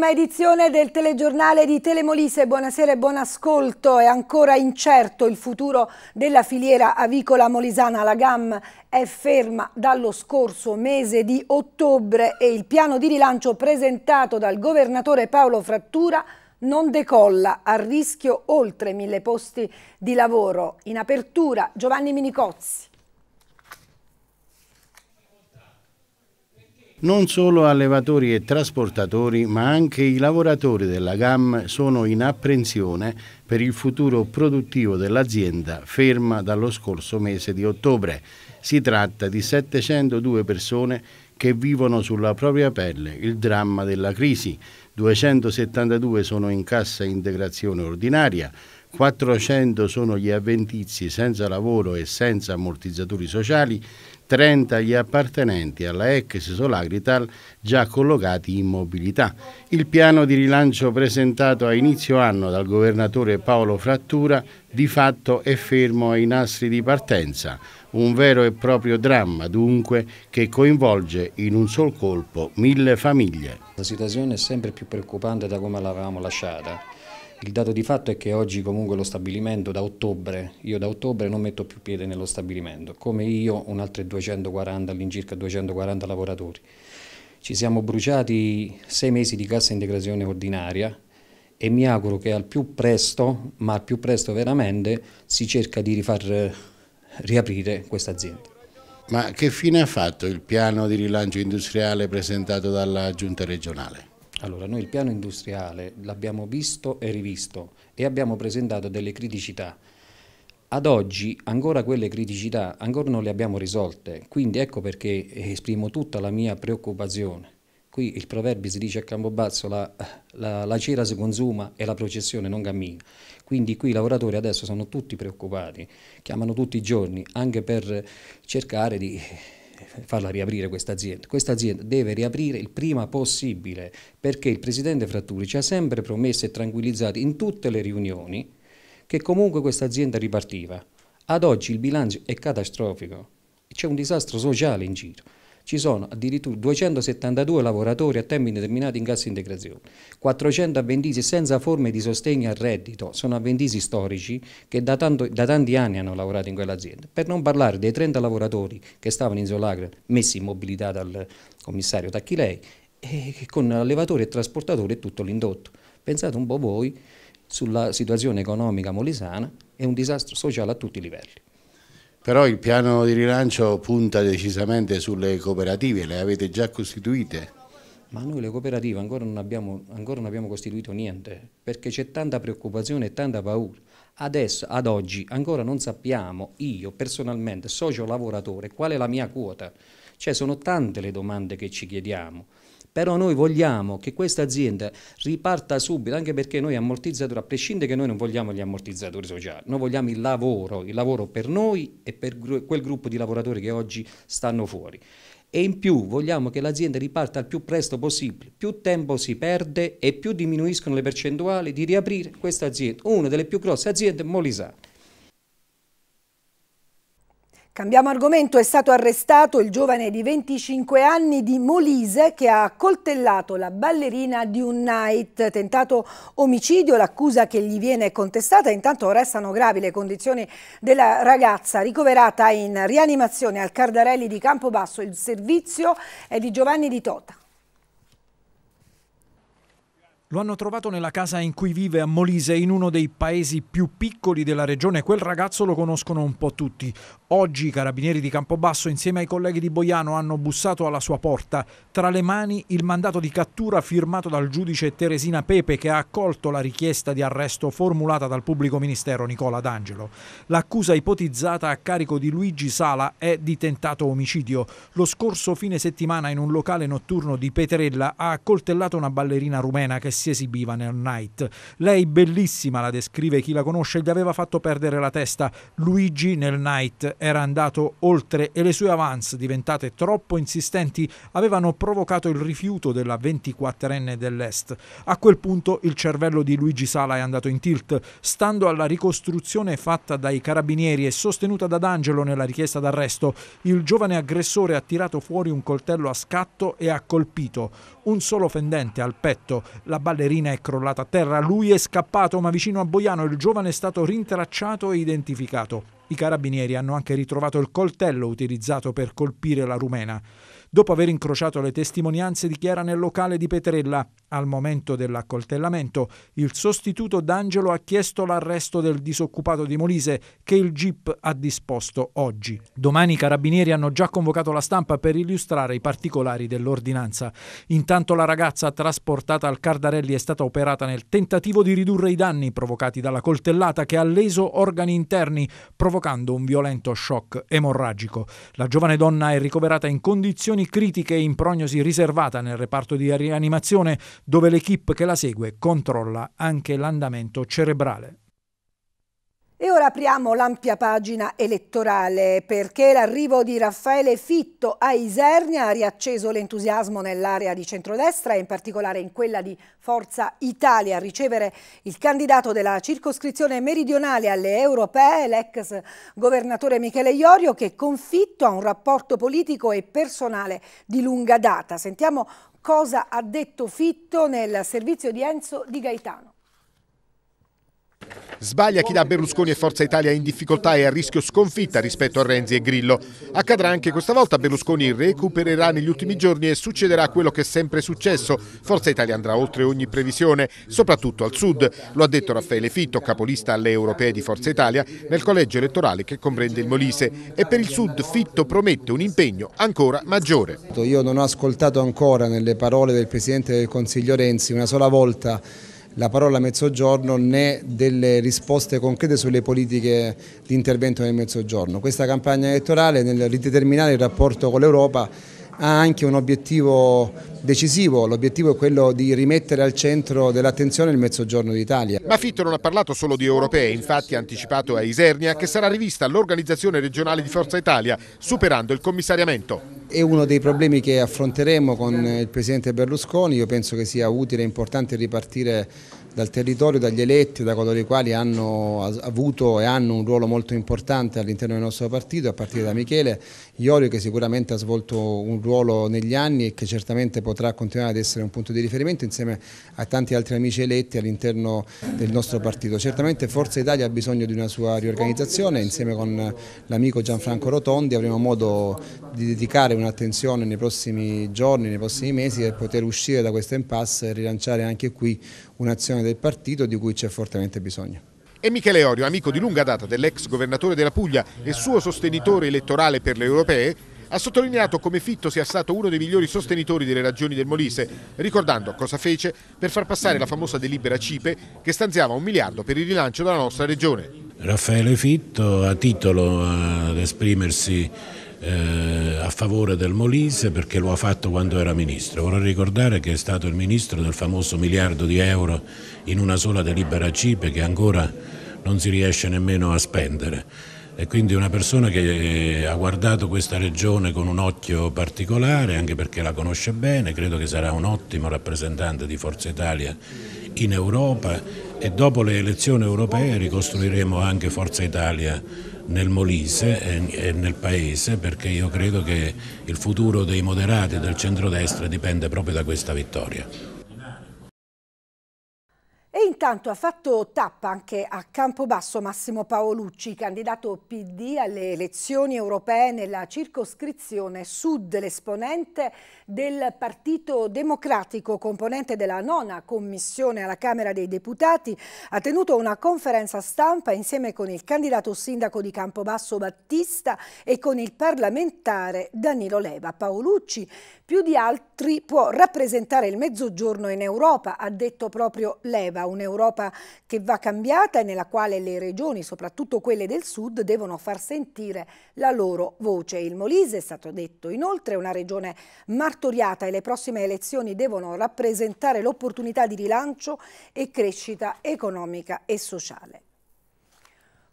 Prima edizione del telegiornale di Telemolise, buonasera e buon ascolto. È ancora incerto il futuro della filiera avicola molisana. La GAM è ferma dallo scorso mese di ottobre e il piano di rilancio presentato dal governatore Paolo Frattura non decolla, a rischio oltre mille posti di lavoro. In apertura Giovanni Minicozzi. Non solo allevatori e trasportatori, ma anche i lavoratori della GAM sono in apprensione per il futuro produttivo dell'azienda, ferma dallo scorso mese di ottobre. Si tratta di 702 persone che vivono sulla propria pelle il dramma della crisi. 272 sono in cassa integrazione ordinaria, 400 sono gli avventizi senza lavoro e senza ammortizzatori sociali, 30 gli appartenenti alla ex Solagrital già collocati in mobilità. Il piano di rilancio presentato a inizio anno dal governatore Paolo Frattura di fatto è fermo ai nastri di partenza, un vero e proprio dramma dunque che coinvolge in un sol colpo mille famiglie. La situazione è sempre più preoccupante da come l'avevamo lasciata il dato di fatto è che oggi comunque lo stabilimento da ottobre, io da ottobre non metto più piede nello stabilimento, come io un altro 240, all'incirca 240 lavoratori. Ci siamo bruciati sei mesi di cassa integrazione ordinaria e mi auguro che al più presto, ma al più presto veramente, si cerca di rifar riaprire questa azienda. Ma che fine ha fatto il piano di rilancio industriale presentato dalla Giunta regionale? Allora, noi il piano industriale l'abbiamo visto e rivisto e abbiamo presentato delle criticità. Ad oggi ancora quelle criticità ancora non le abbiamo risolte, quindi ecco perché esprimo tutta la mia preoccupazione. Qui il proverbio si dice a Campobasso la, la, la cera si consuma e la processione non cammina. Quindi qui i lavoratori adesso sono tutti preoccupati, chiamano tutti i giorni anche per cercare di farla riaprire questa azienda. Questa azienda deve riaprire il prima possibile perché il presidente Fratturi ci ha sempre promesso e tranquillizzato in tutte le riunioni che comunque questa azienda ripartiva. Ad oggi il bilancio è catastrofico, c'è un disastro sociale in giro ci sono addirittura 272 lavoratori a tempo indeterminato in cassa integrazione, 400 avventisi senza forme di sostegno al reddito, sono avventisi storici che da, tanto, da tanti anni hanno lavorato in quell'azienda, per non parlare dei 30 lavoratori che stavano in Solagre messi in mobilità dal commissario Tacchilei, e con allevatori e trasportatori e tutto l'indotto. Pensate un po' voi sulla situazione economica molisana, è un disastro sociale a tutti i livelli. Però il piano di rilancio punta decisamente sulle cooperative, le avete già costituite? Ma noi le cooperative ancora non abbiamo, ancora non abbiamo costituito niente, perché c'è tanta preoccupazione e tanta paura. Adesso, ad oggi, ancora non sappiamo, io personalmente, socio lavoratore, qual è la mia quota. Cioè sono tante le domande che ci chiediamo però noi vogliamo che questa azienda riparta subito, anche perché noi ammortizzatori, a prescindere che noi non vogliamo gli ammortizzatori sociali, noi vogliamo il lavoro, il lavoro per noi e per quel gruppo di lavoratori che oggi stanno fuori e in più vogliamo che l'azienda riparta il più presto possibile, più tempo si perde e più diminuiscono le percentuali di riaprire questa azienda, una delle più grosse aziende molisane. Cambiamo argomento, è stato arrestato il giovane di 25 anni di Molise che ha coltellato la ballerina di un night, tentato omicidio, l'accusa che gli viene contestata, intanto restano gravi le condizioni della ragazza ricoverata in rianimazione al Cardarelli di Campobasso, il servizio è di Giovanni Di Tota. Lo hanno trovato nella casa in cui vive a Molise, in uno dei paesi più piccoli della regione. Quel ragazzo lo conoscono un po' tutti. Oggi i carabinieri di Campobasso, insieme ai colleghi di Boiano, hanno bussato alla sua porta. Tra le mani il mandato di cattura firmato dal giudice Teresina Pepe, che ha accolto la richiesta di arresto formulata dal pubblico ministero Nicola D'Angelo. L'accusa ipotizzata a carico di Luigi Sala è di tentato omicidio. Lo scorso fine settimana, in un locale notturno di Petrella, ha accoltellato una ballerina rumena che si si esibiva nel night. Lei bellissima, la descrive chi la conosce, gli aveva fatto perdere la testa. Luigi nel night era andato oltre e le sue avance, diventate troppo insistenti, avevano provocato il rifiuto della 24enne dell'Est. A quel punto il cervello di Luigi Sala è andato in tilt. Stando alla ricostruzione fatta dai carabinieri e sostenuta da D'Angelo nella richiesta d'arresto, il giovane aggressore ha tirato fuori un coltello a scatto e ha colpito un solo fendente al petto, la barra ballerina è crollata a terra, lui è scappato, ma vicino a Boiano il giovane è stato rintracciato e identificato. I carabinieri hanno anche ritrovato il coltello utilizzato per colpire la rumena. Dopo aver incrociato le testimonianze di chi era nel locale di Petrella, al momento dell'accoltellamento, il sostituto d'Angelo ha chiesto l'arresto del disoccupato di Molise che il GIP ha disposto oggi. Domani i carabinieri hanno già convocato la stampa per illustrare i particolari dell'ordinanza. Intanto la ragazza trasportata al Cardarelli è stata operata nel tentativo di ridurre i danni provocati dalla coltellata che ha leso organi interni, provocando un violento shock emorragico. La giovane donna è ricoverata in condizioni condizioni critiche in prognosi riservata nel reparto di rianimazione, dove l'equipe che la segue controlla anche l'andamento cerebrale. E ora apriamo l'ampia pagina elettorale perché l'arrivo di Raffaele Fitto a Isernia ha riacceso l'entusiasmo nell'area di centrodestra e in particolare in quella di Forza Italia. A ricevere il candidato della circoscrizione meridionale alle europee, l'ex governatore Michele Iorio, che con Fitto ha un rapporto politico e personale di lunga data. Sentiamo cosa ha detto Fitto nel servizio di Enzo Di Gaetano. Sbaglia chi dà Berlusconi e Forza Italia in difficoltà e a rischio sconfitta rispetto a Renzi e Grillo. Accadrà anche questa volta, Berlusconi recupererà negli ultimi giorni e succederà quello che è sempre successo. Forza Italia andrà oltre ogni previsione, soprattutto al sud. Lo ha detto Raffaele Fitto, capolista alle europee di Forza Italia, nel collegio elettorale che comprende il Molise. E per il sud Fitto promette un impegno ancora maggiore. Io non ho ascoltato ancora nelle parole del Presidente del Consiglio Renzi una sola volta la parola mezzogiorno né delle risposte concrete sulle politiche di intervento nel mezzogiorno. Questa campagna elettorale nel rideterminare il rapporto con l'Europa ha anche un obiettivo decisivo, l'obiettivo è quello di rimettere al centro dell'attenzione il mezzogiorno d'Italia. Ma Fitto non ha parlato solo di europei, infatti ha anticipato a Isernia che sarà rivista l'organizzazione regionale di Forza Italia, superando il commissariamento. È uno dei problemi che affronteremo con il Presidente Berlusconi, io penso che sia utile e importante ripartire dal territorio, dagli eletti, da coloro i quali hanno avuto e hanno un ruolo molto importante all'interno del nostro partito, a partire da Michele Iorio che sicuramente ha svolto un ruolo negli anni e che certamente potrà continuare ad essere un punto di riferimento insieme a tanti altri amici eletti all'interno del nostro partito. Certamente Forza Italia ha bisogno di una sua riorganizzazione, insieme con l'amico Gianfranco Rotondi avremo modo di dedicare un'attenzione nei prossimi giorni, nei prossimi mesi per poter uscire da questo impasse e rilanciare anche qui un'azione del partito di cui c'è fortemente bisogno. E Michele Orio, amico di lunga data dell'ex governatore della Puglia e suo sostenitore elettorale per le europee, ha sottolineato come Fitto sia stato uno dei migliori sostenitori delle ragioni del Molise, ricordando cosa fece per far passare la famosa delibera CIPE che stanziava un miliardo per il rilancio della nostra regione. Raffaele Fitto ha titolo eh, ad esprimersi eh, a favore del Molise perché lo ha fatto quando era ministro. Vorrei ricordare che è stato il ministro del famoso miliardo di euro in una sola delibera CIPE che ancora non si riesce nemmeno a spendere. E quindi una persona che eh, ha guardato questa regione con un occhio particolare, anche perché la conosce bene, credo che sarà un ottimo rappresentante di Forza Italia in Europa e dopo le elezioni europee ricostruiremo anche Forza Italia nel Molise e nel Paese perché io credo che il futuro dei moderati e del centrodestra dipende proprio da questa vittoria. E intanto ha fatto tappa anche a Campobasso Massimo Paolucci, candidato PD alle elezioni europee nella circoscrizione sud, l'esponente del Partito Democratico, componente della nona commissione alla Camera dei Deputati, ha tenuto una conferenza stampa insieme con il candidato sindaco di Campobasso Battista e con il parlamentare Danilo Leva. Paolucci più di altri può rappresentare il mezzogiorno in Europa, ha detto proprio Leva, un'Europa che va cambiata e nella quale le regioni, soprattutto quelle del sud, devono far sentire la loro voce. Il Molise è stato detto inoltre è una regione martoriata martoriata e le prossime elezioni devono rappresentare l'opportunità di rilancio e crescita economica e sociale.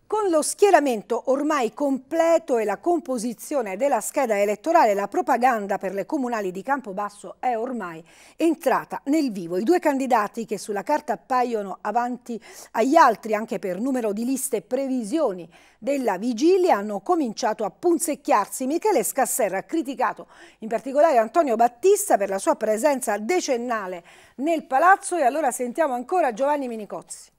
Con lo schieramento ormai completo e la composizione della scheda elettorale, la propaganda per le comunali di Campobasso è ormai entrata nel vivo. I due candidati che sulla carta appaiono avanti agli altri anche per numero di liste e previsioni della vigilia hanno cominciato a punzecchiarsi. Michele Scasserra ha criticato in particolare Antonio Battista per la sua presenza decennale nel palazzo e allora sentiamo ancora Giovanni Minicozzi.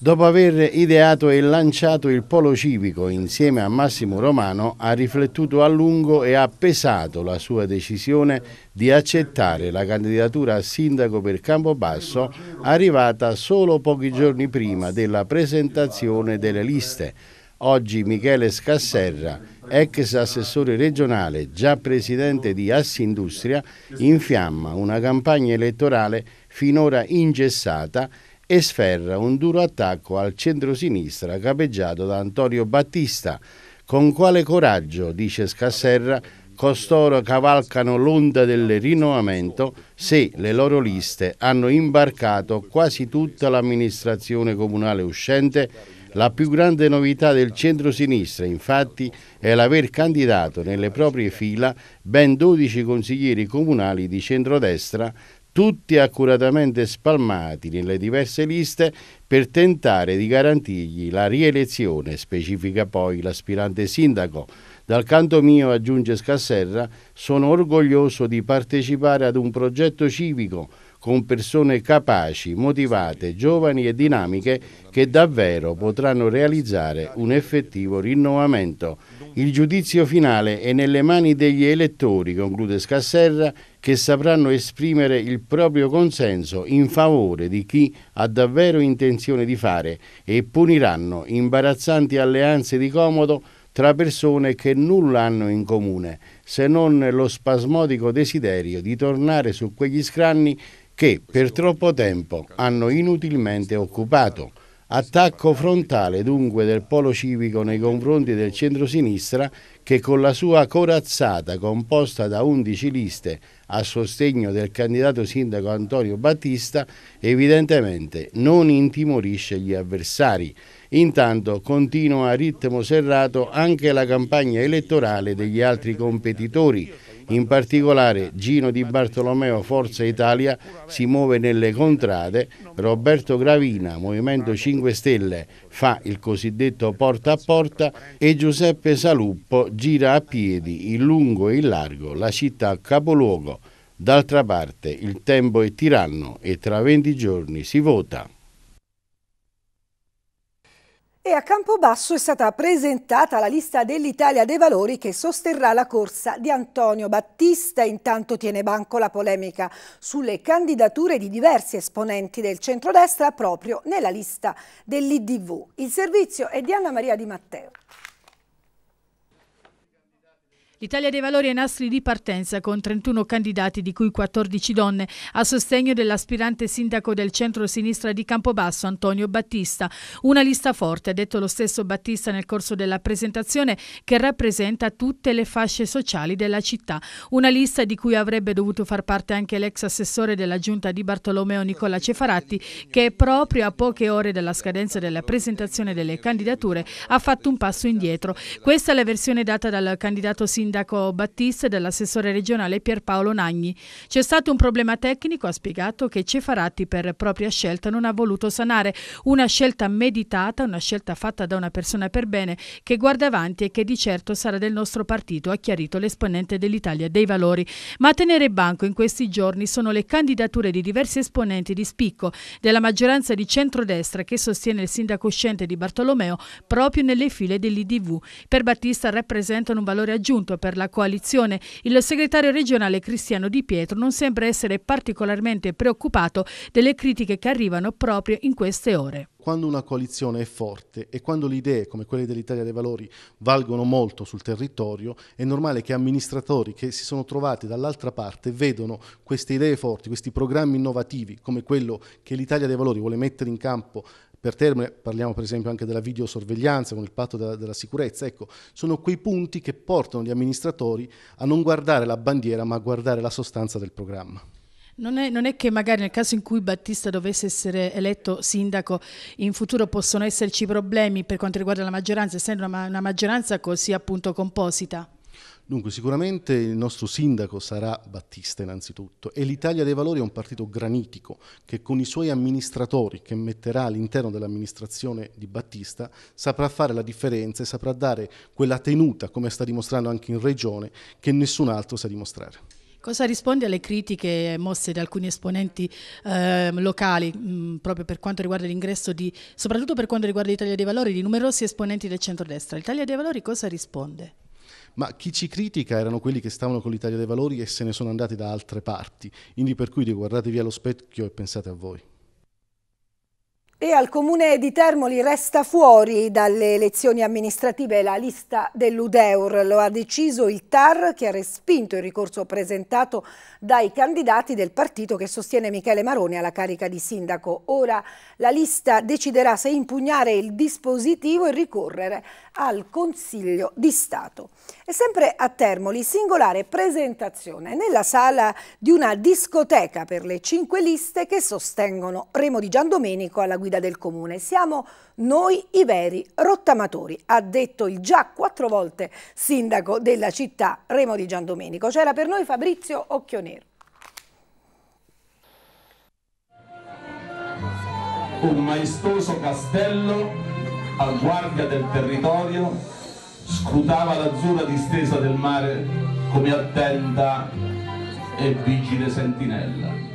dopo aver ideato e lanciato il Polo Civico insieme a Massimo Romano, ha riflettuto a lungo e ha pesato la sua decisione di accettare la candidatura a sindaco per Campobasso, arrivata solo pochi giorni prima della presentazione delle liste. Oggi Michele Scasserra, ex assessore regionale, già presidente di Assindustria, infiamma una campagna elettorale finora ingessata e sferra un duro attacco al centro-sinistra capeggiato da Antonio Battista. Con quale coraggio, dice Scasserra, costoro cavalcano l'onda del rinnovamento se le loro liste hanno imbarcato quasi tutta l'amministrazione comunale uscente. La più grande novità del centro-sinistra, infatti, è l'aver candidato nelle proprie fila ben 12 consiglieri comunali di centrodestra tutti accuratamente spalmati nelle diverse liste per tentare di garantirgli la rielezione, specifica poi l'aspirante sindaco. Dal canto mio, aggiunge Scasserra, sono orgoglioso di partecipare ad un progetto civico con persone capaci, motivate, giovani e dinamiche che davvero potranno realizzare un effettivo rinnovamento. Il giudizio finale è nelle mani degli elettori, conclude Scasserra, che sapranno esprimere il proprio consenso in favore di chi ha davvero intenzione di fare e puniranno imbarazzanti alleanze di comodo tra persone che nulla hanno in comune se non lo spasmodico desiderio di tornare su quegli scranni che per troppo tempo hanno inutilmente occupato. Attacco frontale dunque del polo civico nei confronti del centro-sinistra che con la sua corazzata composta da 11 liste a sostegno del candidato sindaco Antonio Battista evidentemente non intimorisce gli avversari. Intanto continua a ritmo serrato anche la campagna elettorale degli altri competitori in particolare Gino Di Bartolomeo Forza Italia si muove nelle contrade, Roberto Gravina Movimento 5 Stelle fa il cosiddetto porta a porta e Giuseppe Saluppo gira a piedi in lungo e in largo la città capoluogo. D'altra parte il tempo è tiranno e tra 20 giorni si vota. E a Campobasso è stata presentata la lista dell'Italia dei Valori che sosterrà la corsa di Antonio Battista. Intanto tiene banco la polemica sulle candidature di diversi esponenti del centrodestra proprio nella lista dell'IDV. Il servizio è di Anna Maria Di Matteo. L'Italia dei Valori è nastri di partenza con 31 candidati, di cui 14 donne, a sostegno dell'aspirante sindaco del centro-sinistra di Campobasso, Antonio Battista. Una lista forte, ha detto lo stesso Battista nel corso della presentazione, che rappresenta tutte le fasce sociali della città. Una lista di cui avrebbe dovuto far parte anche l'ex assessore della giunta di Bartolomeo Nicola Cefaratti, che proprio a poche ore dalla scadenza della presentazione delle candidature ha fatto un passo indietro. Questa è la versione data dal candidato sindaco sindaco Battista e dell'assessore regionale Pierpaolo Nagni. C'è stato un problema tecnico, ha spiegato, che Cefaratti per propria scelta non ha voluto sanare. Una scelta meditata, una scelta fatta da una persona per bene che guarda avanti e che di certo sarà del nostro partito, ha chiarito l'esponente dell'Italia dei Valori. Ma a tenere banco in questi giorni sono le candidature di diversi esponenti di spicco della maggioranza di centrodestra che sostiene il sindaco uscente di Bartolomeo proprio nelle file dell'IDV. Per Battista rappresentano un valore aggiunto per la coalizione. Il segretario regionale Cristiano Di Pietro non sembra essere particolarmente preoccupato delle critiche che arrivano proprio in queste ore quando una coalizione è forte e quando le idee come quelle dell'Italia dei Valori valgono molto sul territorio, è normale che amministratori che si sono trovati dall'altra parte vedano queste idee forti, questi programmi innovativi come quello che l'Italia dei Valori vuole mettere in campo per termine, parliamo per esempio anche della videosorveglianza con il patto della, della, sicurezza, ecco, sono quei punti che portano gli amministratori a non guardare la bandiera ma a guardare la sostanza del programma. Non è, non è, che magari nel caso in cui Battista dovesse essere eletto sindaco in futuro possono esserci problemi per quanto riguarda la maggioranza, essendo una, una maggioranza così appunto composita? Dunque, sicuramente il nostro sindaco sarà Battista innanzitutto e l'Italia dei Valori è un partito granitico che con i suoi amministratori che metterà all'interno dell'amministrazione di Battista saprà fare la differenza e saprà dare quella tenuta, come sta dimostrando anche in regione, che nessun altro sa dimostrare. Cosa risponde alle critiche mosse da alcuni esponenti eh, locali, mh, mm, proprio per quanto riguarda l'ingresso di, soprattutto per quanto riguarda l'Italia dei Valori, di numerosi esponenti del centrodestra? L'Italia dei Valori cosa risponde? ma chi ci critica erano quelli che stavano con l'Italia dei Valori e se ne sono andati da altre parti, quindi per cui guardatevi allo specchio e pensate a voi. E al comune di Termoli resta fuori dalle elezioni amministrative la lista dell'Udeur. Lo ha deciso il TAR che ha respinto il ricorso presentato dai candidati del partito che sostiene Michele Maroni alla carica di sindaco. Ora la lista deciderà se impugnare il dispositivo e ricorrere al Consiglio di Stato. E sempre a Termoli, singolare presentazione nella sala di una discoteca per le cinque liste che sostengono Remo di Giandomenico alla guida guida del comune. Siamo noi i veri rottamatori, ha detto il già quattro volte sindaco della città Remo di Giandomenico. C'era per noi Fabrizio Occhionero. Un maestoso castello a guardia del territorio scrutava l'azzurra distesa del mare come attenta e vigile sentinella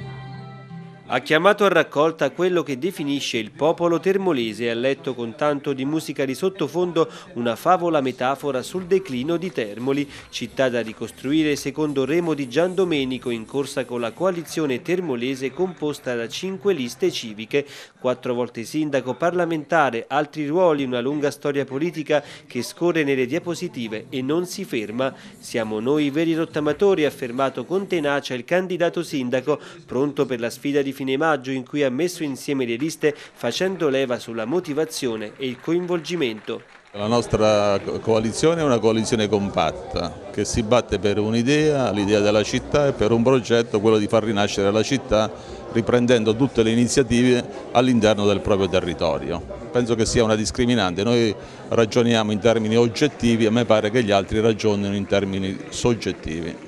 ha chiamato a raccolta quello che definisce il popolo termolese e ha letto con tanto di musica di sottofondo una favola metafora sul declino di Termoli, città da ricostruire secondo Remo di Gian Domenico in corsa con la coalizione termolese composta da cinque liste civiche, quattro volte sindaco, parlamentare, altri ruoli, una lunga storia politica che scorre nelle diapositive e non si ferma. Siamo noi i veri rottamatori, ha affermato con tenacia il candidato sindaco, pronto per la sfida di finire fine maggio in cui ha messo insieme le liste facendo leva sulla motivazione e il coinvolgimento. La nostra coalizione è una coalizione compatta che si batte per un'idea, l'idea della città e per un progetto, quello di far rinascere la città riprendendo tutte le iniziative all'interno del proprio territorio. Penso che sia una discriminante, noi ragioniamo in termini oggettivi e a me pare che gli altri ragionino in termini soggettivi.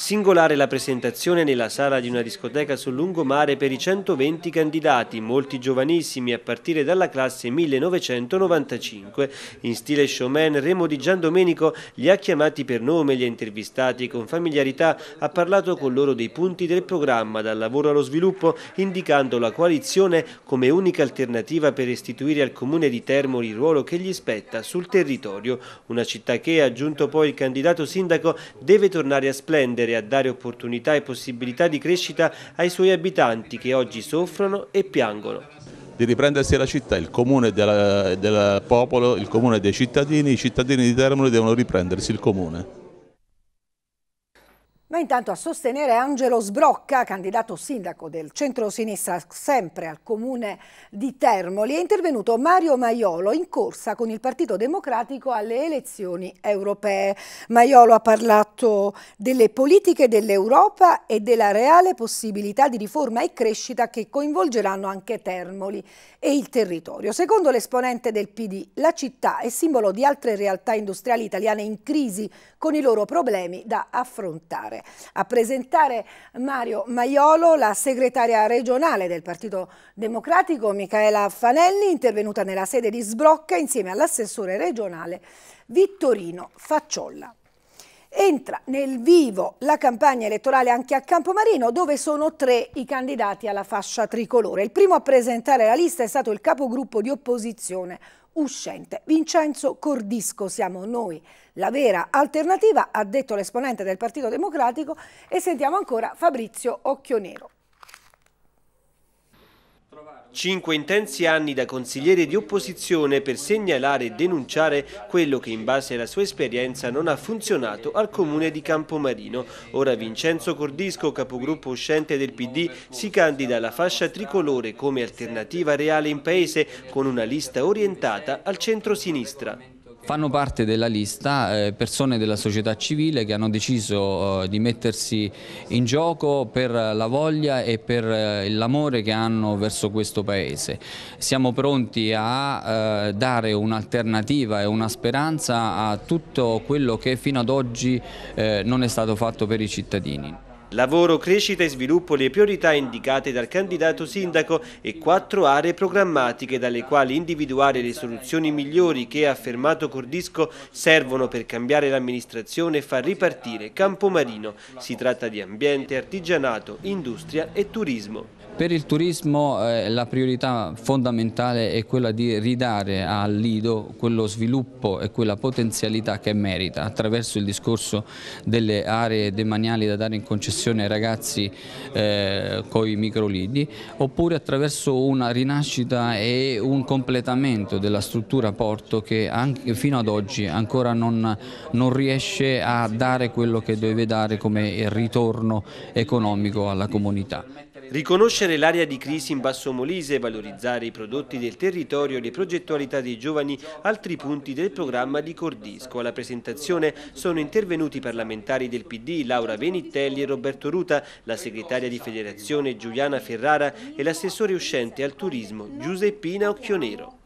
Singolare la presentazione nella sala di una discoteca sul lungomare per i 120 candidati, molti giovanissimi a partire dalla classe 1995. In stile showman Remo di Gian Domenico li ha chiamati per nome, li ha intervistati con familiarità, ha parlato con loro dei punti del programma dal lavoro allo sviluppo, indicando la coalizione come unica alternativa per restituire al comune di Termoli il ruolo che gli spetta sul territorio. Una città che, ha aggiunto poi il candidato sindaco, deve tornare a splendere e a dare opportunità e possibilità di crescita ai suoi abitanti che oggi soffrono e piangono di riprendersi la città, il comune del popolo, il comune dei cittadini, i cittadini di Termoli devono riprendersi il comune. Ma intanto a sostenere Angelo Sbrocca, candidato sindaco del centro-sinistra sempre al comune di Termoli, è intervenuto Mario Maiolo in corsa con il Partito Democratico alle elezioni europee. Maiolo ha parlato delle politiche dell'Europa e della reale possibilità di riforma e crescita che coinvolgeranno anche Termoli e il territorio. Secondo l'esponente del PD, la città è simbolo di altre realtà industriali italiane in crisi con i loro problemi da affrontare. A presentare Mario Maiolo, la segretaria regionale del Partito Democratico, Michaela Fanelli, intervenuta nella sede di Sbrocca insieme all'assessore regionale Vittorino Facciolla. Entra nel vivo la campagna elettorale anche a Campomarino dove sono tre i candidati alla fascia tricolore. Il primo a presentare la lista è stato il capogruppo di opposizione uscente. Vincenzo Cordisco siamo noi, la vera alternativa, ha detto l'esponente del Partito Democratico e sentiamo ancora Fabrizio Occhionero. Cinque intensi anni da consigliere di opposizione per segnalare e denunciare quello che in base alla sua esperienza non ha funzionato al comune di Campomarino. Ora Vincenzo Cordisco, capogruppo uscente del PD, si candida alla fascia tricolore come alternativa reale in paese con una lista orientata al centro-sinistra. Fanno parte della lista eh, persone della società civile che hanno deciso eh, di mettersi in gioco per la voglia e per eh, l'amore che hanno verso questo Paese. Siamo pronti a dare un'alternativa e una speranza a tutto quello che fino ad oggi non è stato fatto per i cittadini. Lavoro, crescita e sviluppo le priorità indicate dal candidato sindaco e quattro aree programmatiche dalle quali individuare le soluzioni migliori che, ha affermato Cordisco, servono per cambiare l'amministrazione e far ripartire Campomarino. Si tratta di ambiente, artigianato, industria e turismo. Per il turismo eh, la priorità fondamentale è quella di ridare al Lido quello sviluppo e quella potenzialità che merita attraverso il discorso delle aree demaniali da dare in concessione ai ragazzi eh, con i microlidi oppure attraverso una rinascita e un completamento della struttura porto che anche, fino ad oggi ancora non, non riesce a dare quello che deve dare come ritorno economico alla comunità. Riconoscere l'area di crisi in Basso Molise, valorizzare i prodotti del territorio e le progettualità dei giovani, altri punti del programma di Cordisco. Alla presentazione sono intervenuti i parlamentari del PD Laura Venitelli e Roberto Ruta, la segretaria di federazione Giuliana Ferrara e l'assessore uscente al turismo Giuseppina Occhionero.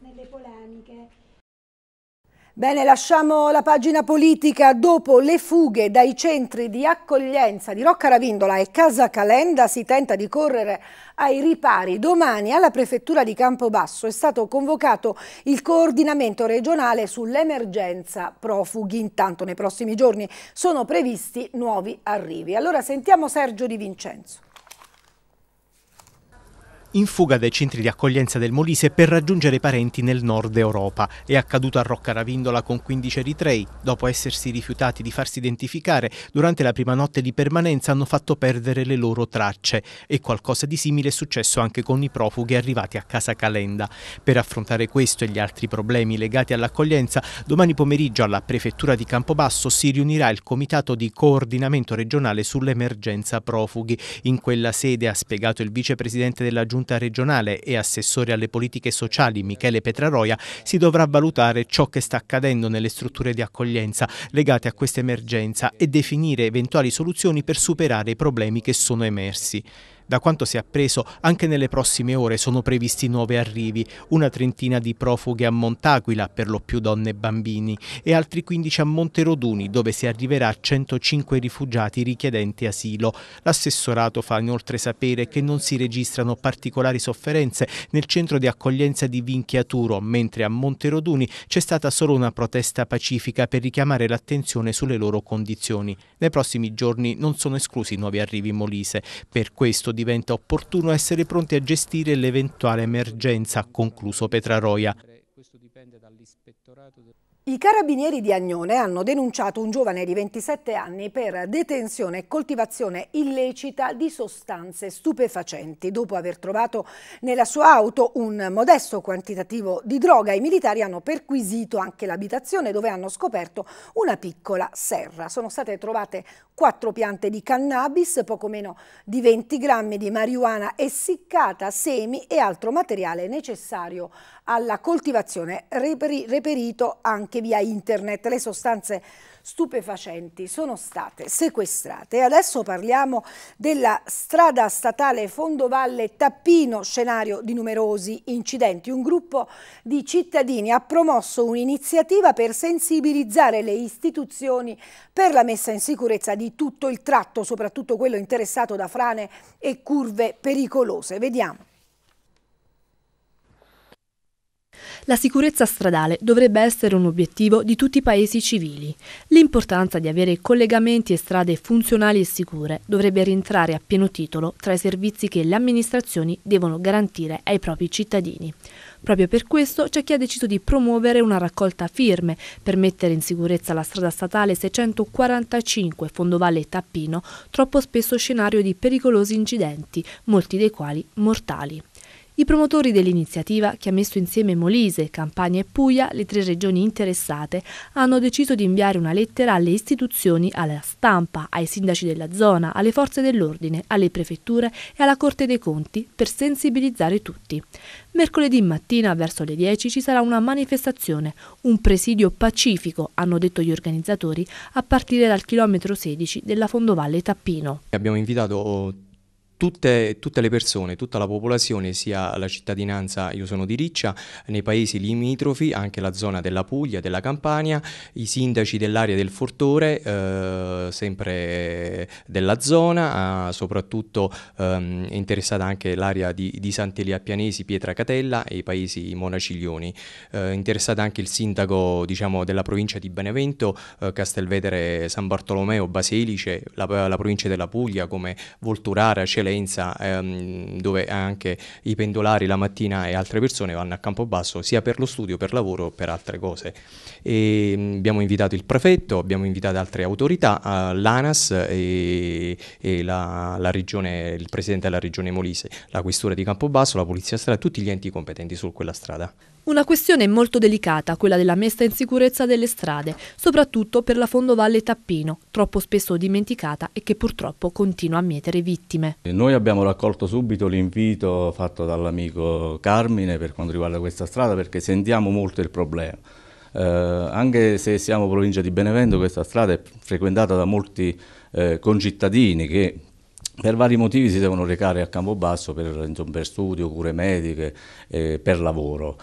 Bene, lasciamo la pagina politica dopo le fughe dai centri di accoglienza di Rocca Ravindola e Casa Calenda si tenta di correre ai ripari. Domani alla prefettura di Campobasso è stato convocato il coordinamento regionale sull'emergenza profughi. Intanto nei prossimi giorni sono previsti nuovi arrivi. Allora sentiamo Sergio Di Vincenzo in fuga dai centri di accoglienza del Molise per raggiungere parenti nel nord Europa. È accaduto a Roccaravindola con 15 eritrei. Dopo essersi rifiutati di farsi identificare, durante la prima notte di permanenza hanno fatto perdere le loro tracce e qualcosa di simile è successo anche con i profughi arrivati a Casa Calenda. Per affrontare questo e gli altri problemi legati all'accoglienza, domani pomeriggio alla Prefettura di Campobasso si riunirà il Comitato di Coordinamento Regionale sull'Emergenza Profughi. In quella sede, ha spiegato il Vicepresidente della Giunta giunta regionale e assessore alle politiche sociali Michele Petraroia si dovrà valutare ciò che sta accadendo nelle strutture di accoglienza legate a questa emergenza e definire eventuali soluzioni per superare i problemi che sono emersi. Da quanto si è appreso, anche nelle prossime ore sono previsti nuovi arrivi, una trentina di profughi a Montaquila, per lo più donne e bambini, e altri 15 a Monteroduni, dove si arriverà a 105 rifugiati richiedenti asilo. L'assessorato fa inoltre sapere che non si registrano particolari sofferenze nel centro di accoglienza di Vinchiaturo, mentre a Monteroduni c'è stata solo una protesta pacifica per richiamare l'attenzione sulle loro condizioni. Nei prossimi giorni non sono esclusi nuovi arrivi in Molise. Per questo diventa opportuno essere pronti a gestire l'eventuale emergenza, concluso Petraroia. I carabinieri di Agnone hanno denunciato un giovane di 27 anni per detenzione e coltivazione illecita di sostanze stupefacenti. Dopo aver trovato nella sua auto un modesto quantitativo di droga, i militari hanno perquisito anche l'abitazione dove hanno scoperto una piccola serra. Sono state trovate quattro piante di cannabis, poco meno di 20 grammi di marijuana essiccata, semi e altro materiale necessario alla coltivazione, reperito anche via internet. Le sostanze stupefacenti sono state sequestrate. Adesso parliamo della strada statale Fondovalle Tappino, scenario di numerosi incidenti. Un gruppo di cittadini ha promosso un'iniziativa per sensibilizzare le istituzioni per la messa in sicurezza di tutto il tratto, soprattutto quello interessato da frane e curve pericolose. Vediamo. La sicurezza stradale dovrebbe essere un obiettivo di tutti i paesi civili. L'importanza di avere collegamenti e strade funzionali e sicure dovrebbe rientrare a pieno titolo tra i servizi che le amministrazioni devono garantire ai propri cittadini. Proprio per questo c'è chi ha deciso di promuovere una raccolta firme per mettere in sicurezza la strada statale 645 Fondovalle Tappino, troppo spesso scenario di pericolosi incidenti, molti dei quali mortali. I promotori dell'iniziativa, che ha messo insieme Molise, Campania e Puglia, le tre regioni interessate, hanno deciso di inviare una lettera alle istituzioni, alla stampa, ai sindaci della zona, alle forze dell'ordine, alle prefetture e alla Corte dei Conti per sensibilizzare tutti. Mercoledì mattina verso le 10 ci sarà una manifestazione, un presidio pacifico, hanno detto gli organizzatori, a partire dal chilometro 16 della Fondovalle Tappino. Abbiamo invitato tutte, tutte, le persone, tutta la popolazione, sia la cittadinanza, io sono di Riccia, nei paesi limitrofi, anche la zona della Puglia, della Campania, i sindaci dell'area del Fortore, eh, sempre della zona, eh, soprattutto ehm, interessata anche l'area di, di Sant'Elia Pianesi, Pietra Catella e i paesi monaciglioni. Eh, interessata anche il sindaco diciamo, della provincia di Benevento, eh, Castelvedere, San Bartolomeo, Baselice, la, la provincia della Puglia come Volturara, Celente, Faenza ehm, dove anche i pendolari la mattina e altre persone vanno a Campobasso sia per lo studio, per lavoro, o per altre cose. E, mm, abbiamo invitato il prefetto, abbiamo invitato altre autorità, eh, l'ANAS e, e la, la regione, il presidente della regione Molise, la questura di Campobasso, la polizia strada, tutti gli enti competenti su quella strada. Una questione molto delicata, quella della messa in sicurezza delle strade, soprattutto per la fondovalle Tappino, troppo spesso dimenticata e che purtroppo continua a mietere vittime. Noi abbiamo raccolto subito l'invito fatto dall'amico Carmine per quanto riguarda questa strada perché sentiamo molto il problema. Eh, anche se siamo provincia di Benevento, questa strada è frequentata da molti eh, concittadini che per vari motivi si devono recare a Campobasso per, per studio, cure mediche, eh, per lavoro.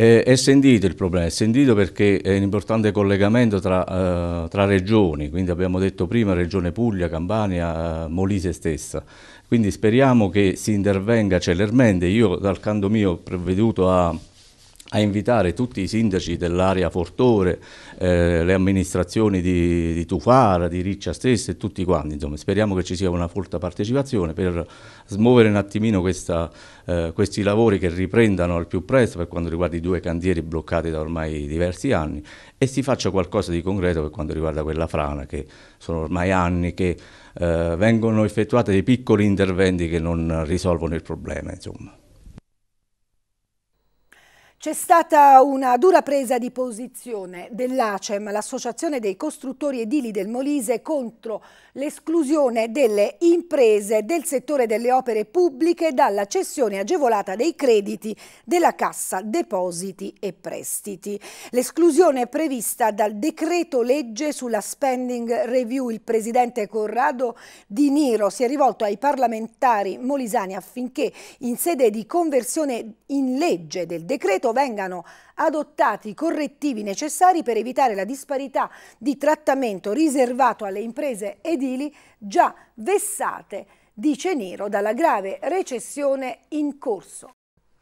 Eh, è sentito il problema, è sentito perché è un importante collegamento tra, eh, tra regioni, quindi abbiamo detto prima regione Puglia, Campania, eh, Molise stessa. Quindi speriamo che si intervenga celermente. Io dal canto mio ho provveduto a a invitare tutti i sindaci dell'area Fortore, eh, le amministrazioni di, di, Tufara, di Riccia stessa e tutti quanti. Insomma, speriamo che ci sia una folta partecipazione per smuovere un attimino questa, eh, questi lavori che riprendano al più presto per quanto riguarda i due cantieri bloccati da ormai diversi anni e si faccia qualcosa di concreto per quanto riguarda quella frana che sono ormai anni che eh, vengono effettuati dei piccoli interventi che non risolvono il problema. Insomma. C'è stata una dura presa di posizione dell'ACEM, l'Associazione dei Costruttori Edili del Molise, contro l'esclusione delle imprese del settore delle opere pubbliche dalla cessione agevolata dei crediti della Cassa Depositi e Prestiti. L'esclusione prevista dal decreto legge sulla spending review. Il presidente Corrado Di Niro si è rivolto ai parlamentari molisani affinché in sede di conversione in legge del decreto vengano adottati i correttivi necessari per evitare la disparità di trattamento riservato alle imprese edili già vessate, dice Nero, dalla grave recessione in corso.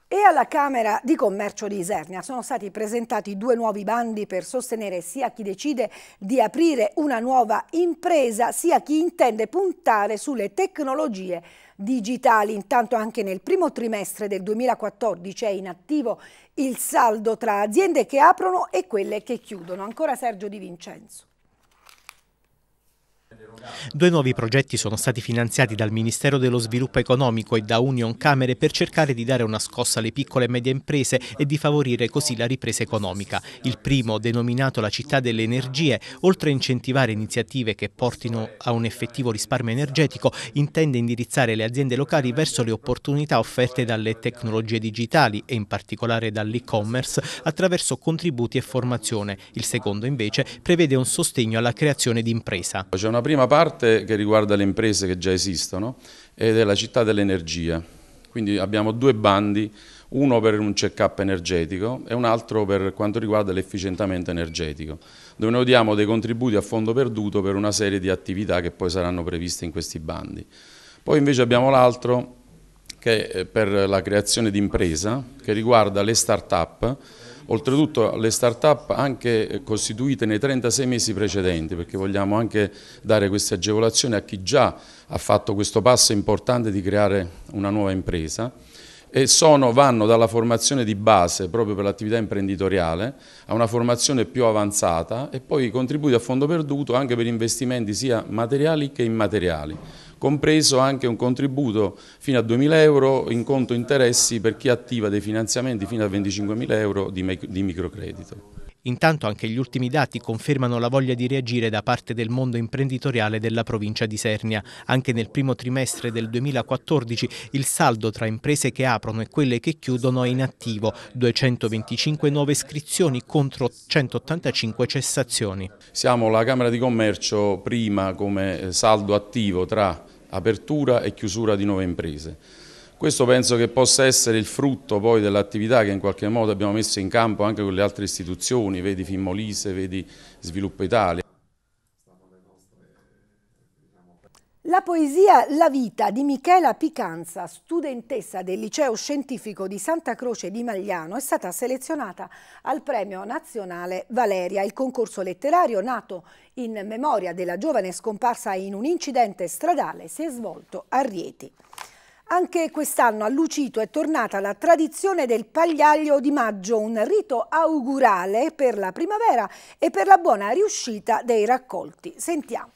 E alla Camera di Commercio di Isernia sono stati presentati due nuovi bandi per sostenere sia chi decide di aprire una nuova impresa, sia chi intende puntare sulle tecnologie digitali. Intanto anche nel primo trimestre del 2014 è in attivo il saldo tra aziende che aprono e quelle che chiudono. Ancora Sergio Di Vincenzo. Due nuovi progetti sono stati finanziati dal Ministero dello Sviluppo Economico e da Union Camere per cercare di dare una scossa alle piccole e medie imprese e di favorire così la ripresa economica. Il primo, denominato la città delle energie, oltre a incentivare iniziative che portino a un effettivo risparmio energetico, intende indirizzare le aziende locali verso le opportunità offerte dalle tecnologie digitali e in particolare dall'e-commerce attraverso contributi e formazione. Il secondo invece prevede un sostegno alla creazione di impresa. C'è una prima prima parte che riguarda le imprese che già esistono ed eh, è la città dell'energia. Quindi abbiamo due bandi, uno per un check-up energetico e un altro per quanto riguarda l'efficientamento energetico, dove noi diamo dei contributi a fondo perduto per una serie di attività che poi saranno previste in questi bandi. Poi invece abbiamo l'altro che è per la creazione di impresa, che riguarda le start-up, Oltretutto le start-up anche costituite nei 36 mesi precedenti, perché vogliamo anche dare queste agevolazioni a chi già ha fatto questo passo importante di creare una nuova impresa e sono, vanno dalla formazione di base proprio per l'attività imprenditoriale a una formazione più avanzata e poi contributi a fondo perduto anche per investimenti sia materiali che immateriali compreso anche un contributo fino a 2.000 euro in conto interessi per chi attiva dei finanziamenti fino a 25.000 euro di microcredito. Intanto anche gli ultimi dati confermano la voglia di reagire da parte del mondo imprenditoriale della provincia di Sernia. Anche nel primo trimestre del 2014 il saldo tra imprese che aprono e quelle che chiudono è inattivo, 225 nuove iscrizioni contro 185 cessazioni. Siamo la Camera di Commercio prima come saldo attivo tra apertura e chiusura di nuove imprese. Questo penso che possa essere il frutto poi dell'attività che in qualche modo abbiamo messo in campo anche con le altre istituzioni, vedi Fimmolise, vedi Sviluppo Italia. La poesia La vita di Michela Picanza, studentessa del liceo scientifico di Santa Croce di Magliano, è stata selezionata al premio nazionale Valeria, il concorso letterario nato in memoria della giovane scomparsa in un incidente stradale si è svolto a Rieti. Anche quest'anno a Lucito è tornata la tradizione del pagliaio di maggio, un rito augurale per la primavera e per la buona riuscita dei raccolti. Sentiamo.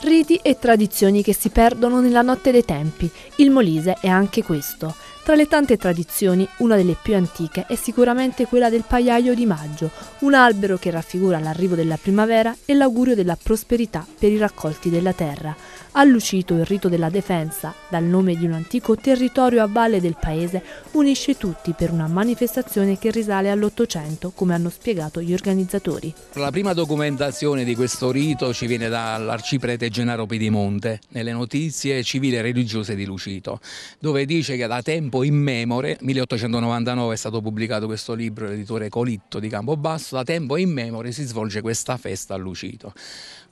Riti e tradizioni che si perdono nella notte dei tempi. Il Molise è anche questo. Tra le tante tradizioni, una delle più antiche è sicuramente quella del pagliaio di maggio, un albero che raffigura l'arrivo della primavera e l'augurio della prosperità per i raccolti della terra. Ha lucito il rito della defensa, dal nome di un antico territorio a valle del paese, unisce tutti per una manifestazione che risale all'Ottocento, come hanno spiegato gli organizzatori. La prima documentazione di questo rito ci viene dall'arciprete Gennaro Piedimonte, nelle notizie civile e religiose di Lucito, dove dice che da tempo dopo in memore, 1899 è stato pubblicato questo libro l'editore Colitto di Campobasso, da tempo in memore si svolge questa festa a Lucito.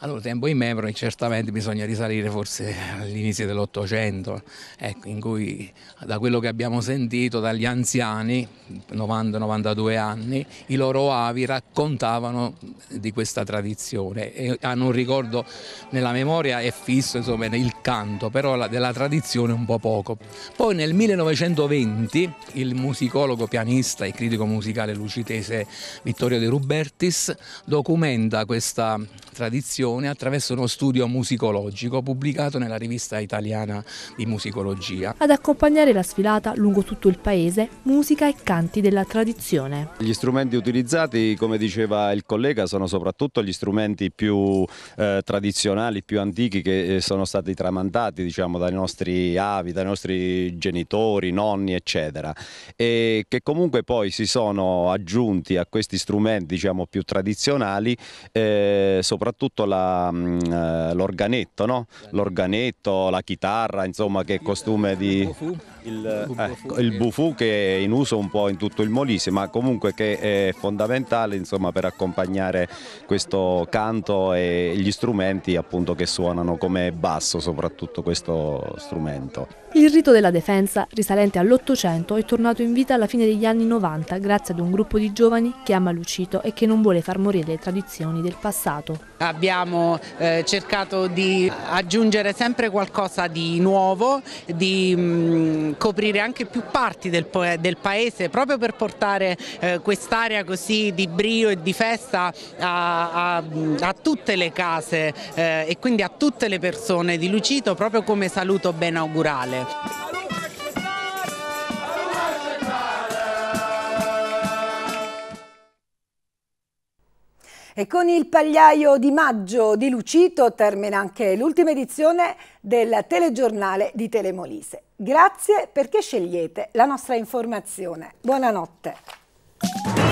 Allora, tempo in memoria certamente bisogna risalire forse all'inizio dell'Ottocento, ecco, in cui da quello che abbiamo sentito dagli anziani, 90-92 anni, i loro avi raccontavano di questa tradizione e hanno un ricordo nella memoria è fisso insomma, il canto, però della tradizione un po' poco. Poi nel 1920 il musicologo, pianista e critico musicale lucitese Vittorio De Rubertis documenta questa tradizione formazione attraverso uno studio musicologico pubblicato nella rivista italiana di musicologia. Ad accompagnare la sfilata lungo tutto il paese, musica e canti della tradizione. Gli strumenti utilizzati, come diceva il collega, sono soprattutto gli strumenti più eh, tradizionali, più antichi che eh, sono stati tramandati diciamo, dai nostri avi, dai nostri genitori, nonni, eccetera, e che comunque poi si sono aggiunti a questi strumenti diciamo, più tradizionali, eh, soprattutto la Mm, eh, l'organetto, no? l'organetto, la chitarra, insomma che costume di il, eh, ecco, il, bufu che è in uso un po' in tutto il Molise ma comunque che è fondamentale insomma, per accompagnare questo canto e gli strumenti appunto, che suonano come basso soprattutto questo strumento. Il rito della defensa risalente all'Ottocento è tornato in vita alla fine degli anni 90 grazie ad un gruppo di giovani che ama Lucito e che non vuole far morire le tradizioni del passato. Abbiamo eh, cercato di aggiungere sempre qualcosa di nuovo, di mh, mm, coprire anche più parti del, del paese proprio per portare eh, quest'area così di brio e di festa a, a, a tutte le case eh, e quindi a tutte le persone di Lucito proprio come saluto ben augurale. E con il pagliaio di maggio di Lucito termina anche l'ultima edizione del telegiornale di Telemolise. Grazie perché scegliete la nostra informazione. Buonanotte.